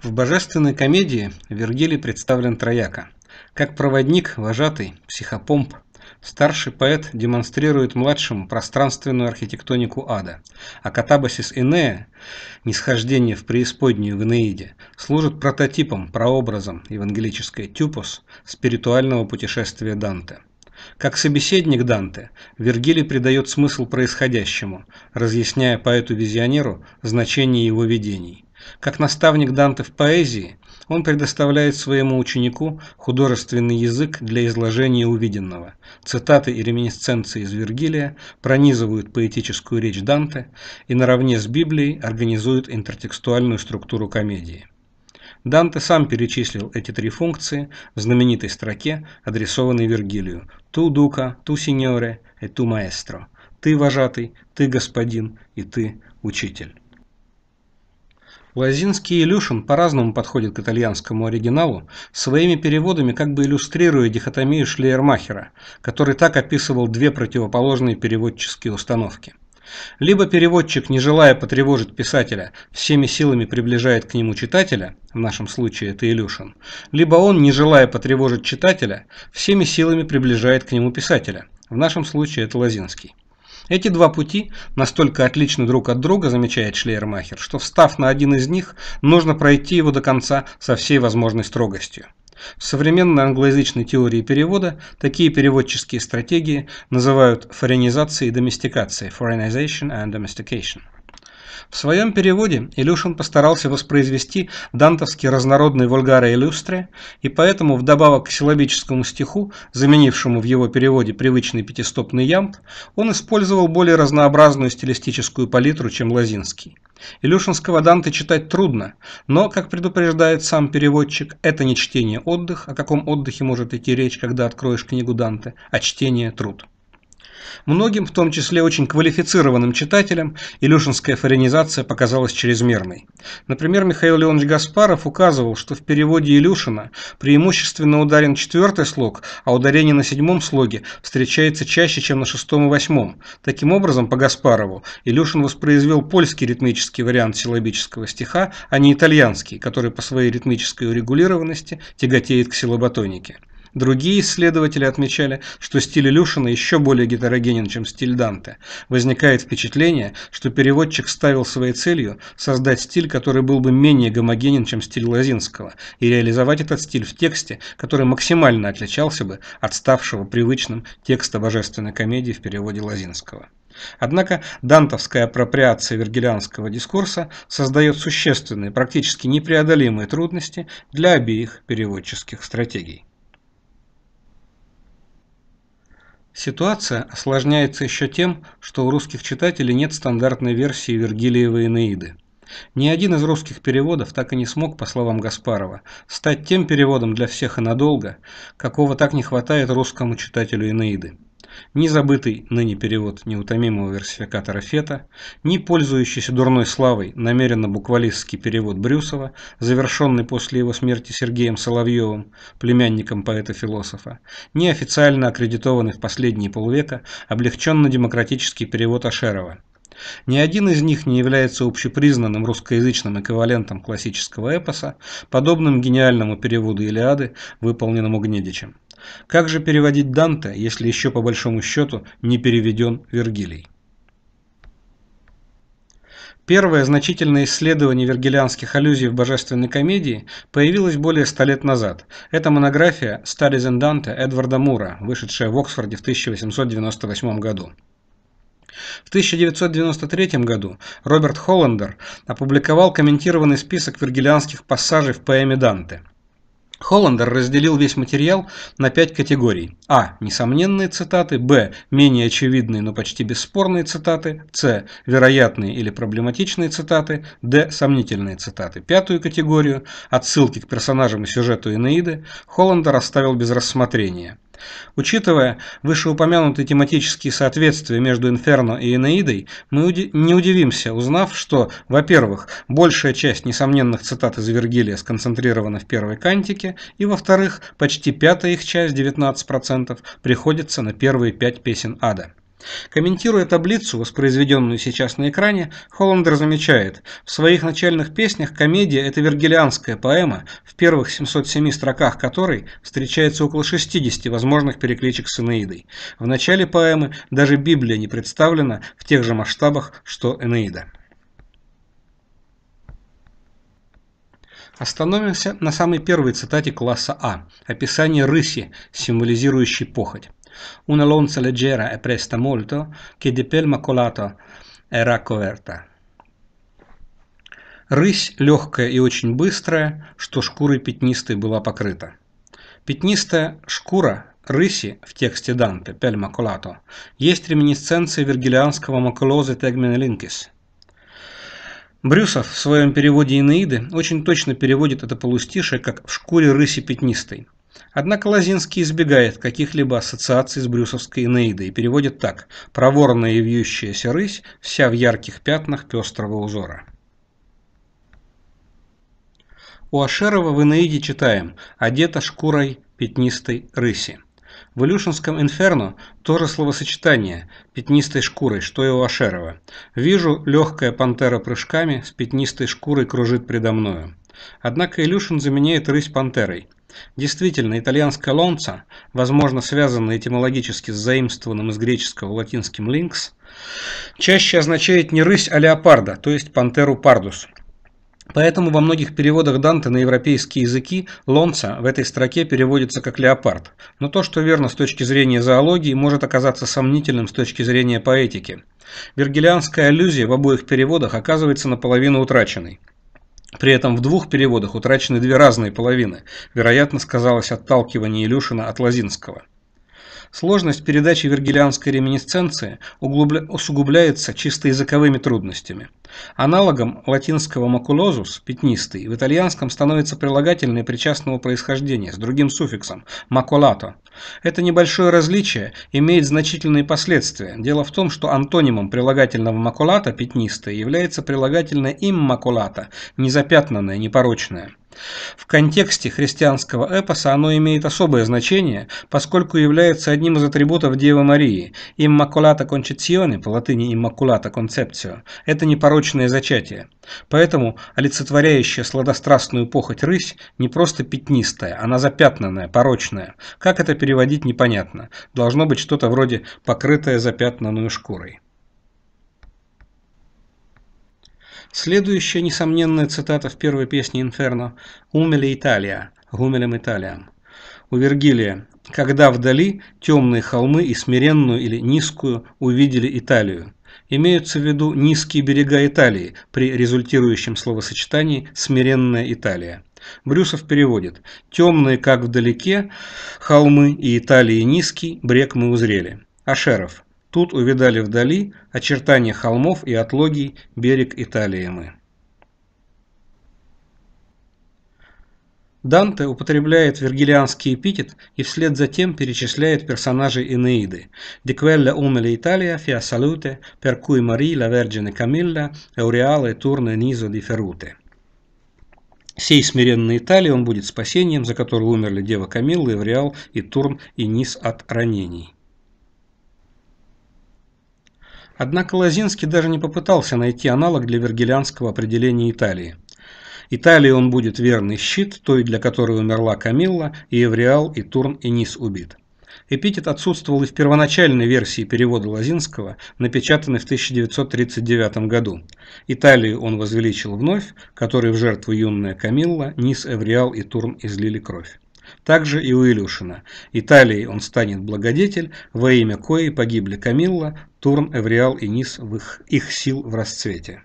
В «Божественной комедии» Вергилий представлен трояко. Как проводник, вожатый, психопомп, старший поэт демонстрирует младшему пространственную архитектонику ада, а катабасис Инея, нисхождение в преисподнюю в Инеиде, служит прототипом, прообразом евангелической тюпос спиритуального путешествия Данте. Как собеседник Данте, Вергилий придает смысл происходящему, разъясняя поэту-визионеру значение его видений. Как наставник Данте в поэзии, он предоставляет своему ученику художественный язык для изложения увиденного. Цитаты и реминесценции из Вергилия пронизывают поэтическую речь Данте и наравне с Библией организуют интертекстуальную структуру комедии. Данте сам перечислил эти три функции в знаменитой строке, адресованной Вергилию «Ту дука, ту синьоре и э ту маэстро» «Ты вожатый, ты господин и ты учитель». Лозинский и Илюшин по-разному подходят к итальянскому оригиналу, своими переводами как бы иллюстрируя дихотомию Шлейермахера, который так описывал две противоположные переводческие установки. Либо переводчик, не желая потревожить писателя, всеми силами приближает к нему читателя, в нашем случае это Илюшин, либо он, не желая потревожить читателя, всеми силами приближает к нему писателя, в нашем случае это Лозинский. Эти два пути настолько отличны друг от друга, замечает Шлейермахер, что встав на один из них, нужно пройти его до конца со всей возможной строгостью. В современной англоязычной теории перевода такие переводческие стратегии называют форенизацией и доместикацией – foreignization and domestication – в своем переводе Илюшин постарался воспроизвести дантовский разнородный вульгаре иллюстре, и поэтому вдобавок к силабическому стиху, заменившему в его переводе привычный пятистопный ямб, он использовал более разнообразную стилистическую палитру, чем Лозинский. Илюшинского Данте читать трудно, но, как предупреждает сам переводчик, это не чтение-отдых, о каком отдыхе может идти речь, когда откроешь книгу Данте, а чтение-труд. Многим, в том числе очень квалифицированным читателям, илюшинская фаринизация показалась чрезмерной. Например, Михаил Леонович Гаспаров указывал, что в переводе Илюшина преимущественно ударен четвертый слог, а ударение на седьмом слоге встречается чаще, чем на шестом и восьмом. Таким образом, по Гаспарову, Илюшин воспроизвел польский ритмический вариант силабического стиха, а не итальянский, который по своей ритмической урегулированности тяготеет к силабатонике. Другие исследователи отмечали, что стиль Илюшина еще более гетерогенен, чем стиль Данте. Возникает впечатление, что переводчик ставил своей целью создать стиль, который был бы менее гомогенен, чем стиль Лозинского, и реализовать этот стиль в тексте, который максимально отличался бы от ставшего привычным текста божественной комедии в переводе Лозинского. Однако дантовская апроприация вергилианского дискурса создает существенные, практически непреодолимые трудности для обеих переводческих стратегий. Ситуация осложняется еще тем, что у русских читателей нет стандартной версии Вергилиевой Энеиды. Ни один из русских переводов так и не смог, по словам Гаспарова, стать тем переводом для всех и надолго, какого так не хватает русскому читателю Энеиды ни забытый ныне перевод неутомимого версификатора Фета, ни пользующийся дурной славой намеренно буквалистский перевод Брюсова, завершенный после его смерти Сергеем Соловьевым, племянником поэта-философа, ни официально аккредитованный в последние полвека облегченно-демократический перевод Ашерова. Ни один из них не является общепризнанным русскоязычным эквивалентом классического эпоса, подобным гениальному переводу Илиады, выполненному Гнедичем. Как же переводить Данте, если еще по большому счету не переведен Вергилий? Первое значительное исследование вергилианских аллюзий в Божественной комедии появилось более ста лет назад. Это монография «Studies in Dante» Эдварда Мура, вышедшая в Оксфорде в 1898 году. В 1993 году Роберт Холлендер опубликовал комментированный список вергилианских пассажей в поэме «Данте». Холландер разделил весь материал на пять категорий. А. Несомненные цитаты. Б. Менее очевидные, но почти бесспорные цитаты. С. Вероятные или проблематичные цитаты. Д. Сомнительные цитаты. Пятую категорию, отсылки к персонажам и сюжету Энеиды, Холландер оставил без рассмотрения. Учитывая вышеупомянутые тематические соответствия между «Инферно» и «Энеидой», мы не удивимся, узнав, что, во-первых, большая часть несомненных цитат из Вергилия сконцентрирована в первой кантике, и, во-вторых, почти пятая их часть, 19%, приходится на первые пять песен ада. Комментируя таблицу, воспроизведенную сейчас на экране, Холландер замечает, в своих начальных песнях комедия – это вергилианская поэма, в первых 707 строках которой встречается около 60 возможных перекличек с Энеидой. В начале поэмы даже Библия не представлена в тех же масштабах, что Энеида. Остановимся на самой первой цитате класса А – описание рыси, символизирующей похоть. Una lonza leggera e presta molto, che di pel macolato era коверта. Рысь легкая и очень быстрая, что шкурой пятнистой была покрыта. Пятнистая шкура рыси в тексте Данте «Пель макулато» есть реминисценции вергилианского макулозы «Тегменелинкис». Брюсов в своем переводе «Инеиды» очень точно переводит это полустише как «в шкуре рыси пятнистой». Однако Лазинский избегает каких-либо ассоциаций с брюсовской Энеидой и переводит так «проворная и вьющаяся рысь, вся в ярких пятнах пестрого узора». У Ашерова в Энеиде читаем «одета шкурой пятнистой рыси». В Илюшинском «Инферно» тоже словосочетание «пятнистой шкурой», что и у Ашерова. «Вижу, легкая пантера прыжками с пятнистой шкурой кружит предо мною». Однако Илюшин заменяет рысь пантерой. Действительно, итальянское лонца, возможно связанное этимологически с заимствованным из греческого латинским линкс, чаще означает не рысь, а леопарда, то есть пантеру пардус. Поэтому во многих переводах Данте на европейские языки лонца в этой строке переводится как леопард. Но то, что верно с точки зрения зоологии, может оказаться сомнительным с точки зрения поэтики. Вергилианская аллюзия в обоих переводах оказывается наполовину утраченной. При этом в двух переводах утрачены две разные половины. Вероятно, сказалось отталкивание Илюшина от Лозинского. Сложность передачи вергилианской реминисценции углубля... усугубляется чисто языковыми трудностями. Аналогом латинского макулозус – пятнистый, в итальянском становится прилагательное причастного происхождения с другим суффиксом – макулато. Это небольшое различие имеет значительные последствия. Дело в том, что антонимом прилагательного макулата – пятнистый является прилагательное иммакулата – незапятнанное, непорочное. В контексте христианского эпоса оно имеет особое значение, поскольку является одним из атрибутов Девы Марии – «immaculata concezione» по латыни «immaculata conceptio» – это непорочное зачатие. Поэтому олицетворяющая сладострастную похоть рысь не просто пятнистая, она запятнанная, порочная. Как это переводить непонятно. Должно быть что-то вроде «покрытая запятнанную шкурой». Следующая несомненная цитата в первой песне «Инферно» «Умели Италия» «Гумелем Италиям» у Вергилия «Когда вдали темные холмы и смиренную или низкую увидели Италию». Имеются в виду низкие берега Италии при результирующем словосочетании «смиренная Италия». Брюсов переводит «Темные, как вдалеке, холмы и Италии низкий, брег мы узрели». Ашеров Тут увидали вдали очертания холмов и отлогий берег Италии мы. Данте употребляет вергилианский эпитет и вслед за тем перечисляет персонажей Энеиды «Di quella umile Italia fia salute, per cui Marie la Vergine Camilla, Eureale turne niso di ferute». Сей смиренной Италии он будет спасением, за которое умерли Дева Камилла, Евреал и Турн и Низ от ранений. Однако Лозинский даже не попытался найти аналог для вергилианского определения Италии. Италии он будет верный щит, той, для которой умерла Камилла, и Евреал, и Турн, и Низ убит. Эпитет отсутствовал и в первоначальной версии перевода Лозинского, напечатанной в 1939 году. Италию он возвеличил вновь, который в жертву юная Камилла, Низ, Эвриал и Турн излили кровь. Также и у Илюшина. Италии он станет благодетель, во имя коей погибли Камилла, Турн, Эвриал и Нис в их, их сил в расцвете.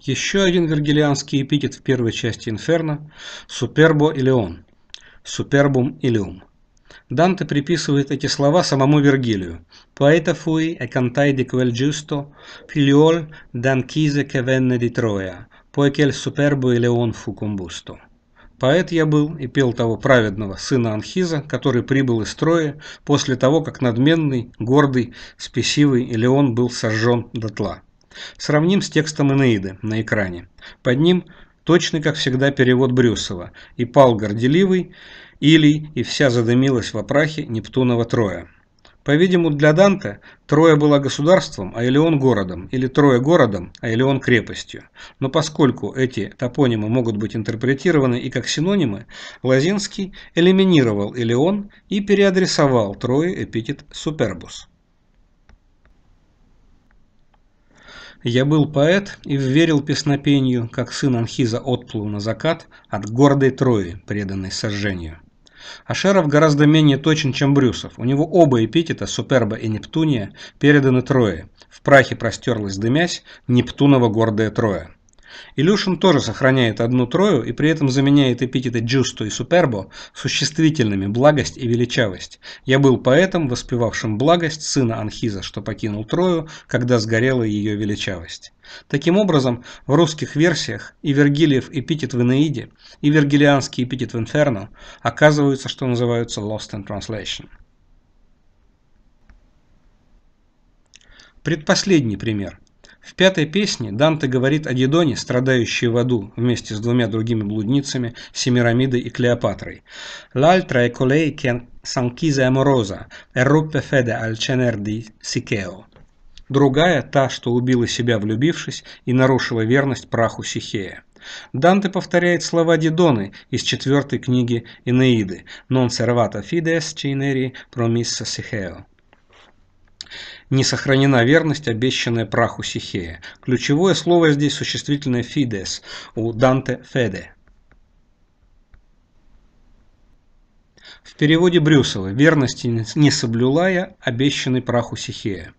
Еще один вергилианский эпитет в первой части «Инферно» – «Супербо Илеон» – «Супербум Илиум». Данте приписывает эти слова самому Вергилию. «Poeta fui e cantai di quel giusto, figliol danchise che venne Поэкель супербо или Леон фукумбусто. Поэт я был и пел того праведного сына Анхиза, который прибыл из Трои после того, как надменный, гордый, спесивый Элеон был сожжен дотла. Сравним с текстом Энеиды на экране. Под ним точный, как всегда, перевод Брюсова «И пал горделивый, Илий, и вся задымилась в опрахе Нептунова Троя». По-видимому, для Данте Троя была государством, а Элеон городом, или Троя городом, а Элеон крепостью. Но поскольку эти топонимы могут быть интерпретированы и как синонимы, Лазинский элиминировал Элеон и переадресовал Трое эпитет «супербус». Я был поэт и верил песнопению, как сын Анхиза отплыл на закат от гордой Трои, преданной сожжению. Ашеров гораздо менее точен, чем Брюсов. У него оба эпитета, Суперба и Нептуния, переданы Трое. В прахе простерлась дымясь Нептунова гордая Троя. Илюшин тоже сохраняет одну трою и при этом заменяет эпитеты «джусто» и «супербо» существительными «благость» и «величавость». «Я был поэтом, воспевавшим благость сына Анхиза, что покинул Трою, когда сгорела ее величавость». Таким образом, в русских версиях и Вергилиев эпитет в Энеиде, и вергилианский эпитет в Инферно оказываются, что называются «lost in translation». Предпоследний пример – в пятой песне Данте говорит о Дидоне, страдающей в аду вместе с двумя другими блудницами Семирамидой и Клеопатрой. «L'altra e colei che s'anchise amorosa, e ruppe fede al cener di Сикео». Другая – та, что убила себя влюбившись и нарушила верность праху Сихея. Данте повторяет слова Дидоны из четвертой книги Энеиды «Non servata fides cineri promissa Сихео» не сохранена верность, обещанная праху Сихея. Ключевое слово здесь существительное «фидес» у Данте «феде». В переводе Брюсова «верности не соблюлая я, обещанный праху Сихея».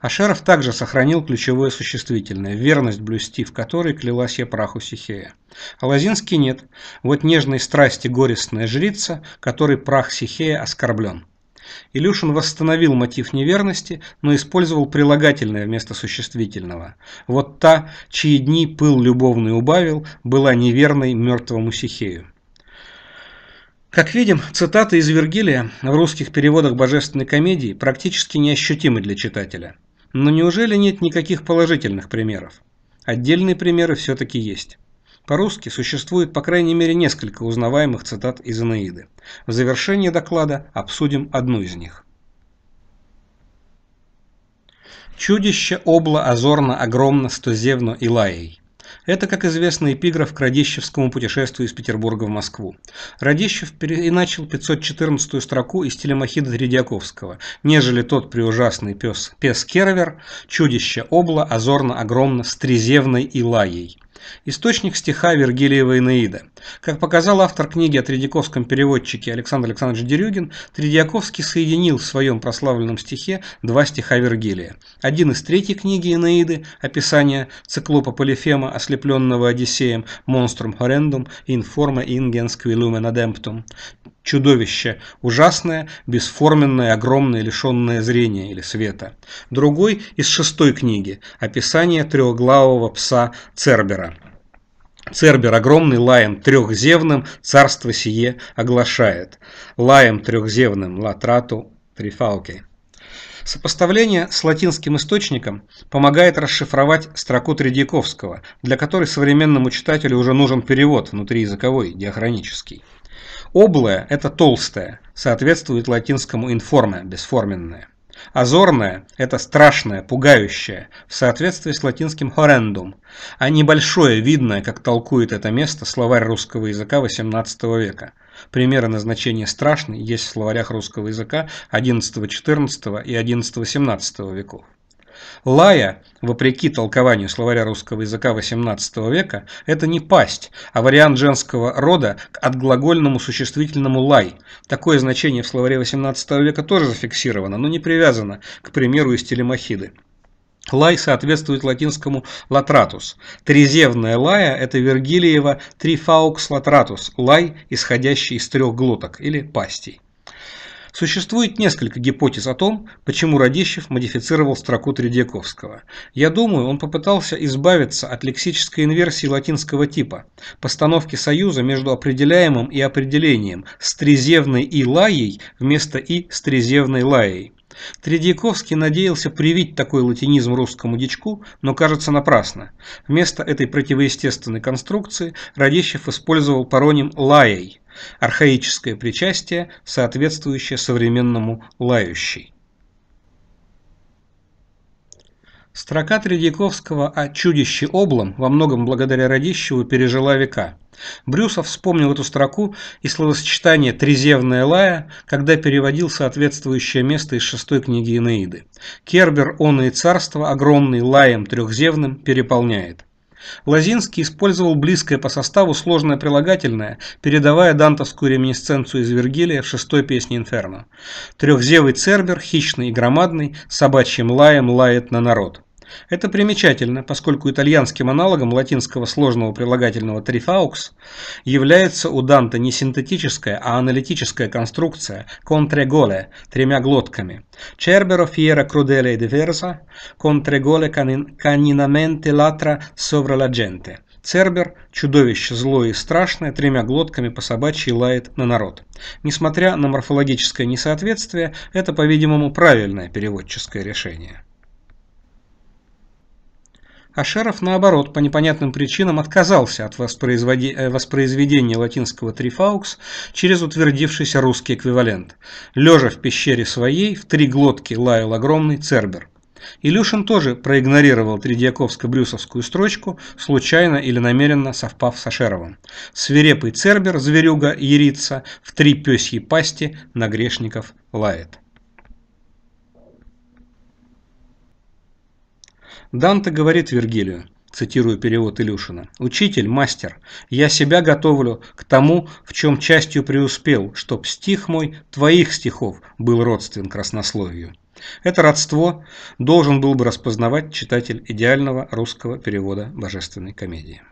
Ашеров также сохранил ключевое существительное, верность блюсти, в которой клялась я праху Сихея. А Лозинский нет, вот нежной страсти горестная жрица, которой прах Сихея оскорблен. Илюшин восстановил мотив неверности, но использовал прилагательное вместо существительного. Вот та, чьи дни пыл любовный убавил, была неверной мертвому Сихею. Как видим, цитаты из Вергилия в русских переводах божественной комедии практически неощутимы для читателя. Но неужели нет никаких положительных примеров? Отдельные примеры все-таки есть. По-русски существует по крайней мере несколько узнаваемых цитат из Энеиды. В завершении доклада обсудим одну из них. «Чудище обла озорно огромно стозевно Илаей». Это, как известно, эпиграф к Радищевскому путешествию из Петербурга в Москву. Радищев переначал 514-ю строку из Телемахида Тредиаковского, нежели тот преужасный пес, пес Кервер, чудище обла, озорно огромно, стрезевной илаей. Источник стиха Вергилиева Инаида. Как показал автор книги о Тредяковском переводчике Александр Александрович Дерюгин, Тредяковский соединил в своем прославленном стихе два стиха Вергилия. Один из третьей книги Инаиды, описание циклопа Полифема, ослепленного Одиссеем, монструм хорендум, информа ингенс квилумен адемптум. Чудовище ужасное, бесформенное, огромное, лишенное зрения или света. Другой из шестой книги, описание трехглавого пса Цербера Цербер огромный лаем трехзевным царство сие оглашает. Лаем трехзевным латрату трифалки. Сопоставление с латинским источником помогает расшифровать строку Тредьяковского, для которой современному читателю уже нужен перевод внутриязыковой, диахронический. Облая – это толстая, соответствует латинскому информе, бесформенная. Азорное – это страшное, пугающее, в соответствии с латинским «horrendum», а небольшое, видное, как толкует это место, словарь русского языка XVIII века. Примеры назначения «страшный» есть в словарях русского языка XI-XIV и XI-XVII веков. Лая, вопреки толкованию словаря русского языка XVIII века, это не пасть, а вариант женского рода от глагольному существительному «лай». Такое значение в словаре XVIII века тоже зафиксировано, но не привязано, к примеру, из телемахиды. Лай соответствует латинскому «латратус». Трезевная лая – это Вергилиева «трифаукс латратус» – лай, исходящий из трех глоток или пастей. Существует несколько гипотез о том, почему Радищев модифицировал строку Тредяковского. Я думаю, он попытался избавиться от лексической инверсии латинского типа, постановки союза между определяемым и определением стрезевной и лаей вместо и стрезевной лаей. Тредьяковский надеялся привить такой латинизм русскому дичку, но кажется напрасно. Вместо этой противоестественной конструкции Радищев использовал пароним «лаей», архаическое причастие, соответствующее современному лающей. Строка Тредяковского о «чудище облом» во многом благодаря Радищеву пережила века. Брюсов вспомнил эту строку и словосочетание «трезевная лая», когда переводил соответствующее место из шестой книги Инеиды. «Кербер, он и царство, огромный лаем трехзевным, переполняет». Лозинский использовал близкое по составу сложное прилагательное, передавая дантовскую реминесценцию из Вергилия в шестой песне «Инферно». Трехзевый цербер, хищный и громадный, собачьим лаем лает на народ. Это примечательно, поскольку итальянским аналогом латинского сложного прилагательного «трифаукс» является у Данте не синтетическая, а аналитическая конструкция «контреголе» – тремя глотками. Черберо fiera crudele e diversa, contregole caninamente latra sovra Цербер – чудовище злое и страшное, тремя глотками по собачьей лает на народ. Несмотря на морфологическое несоответствие, это, по-видимому, правильное переводческое решение а Шеров, наоборот, по непонятным причинам отказался от э, воспроизведения латинского «трифаукс» через утвердившийся русский эквивалент. Лежа в пещере своей, в три глотки лаял огромный цербер. Илюшин тоже проигнорировал Тредьяковско-Брюсовскую строчку, случайно или намеренно совпав со Шеровым. Свирепый цербер, зверюга, ярица, в три пёсьи пасти на грешников лает. Данте говорит Вергилию, цитирую перевод Илюшина, «Учитель, мастер, я себя готовлю к тому, в чем частью преуспел, чтоб стих мой твоих стихов был родствен краснословию». Это родство должен был бы распознавать читатель идеального русского перевода божественной комедии.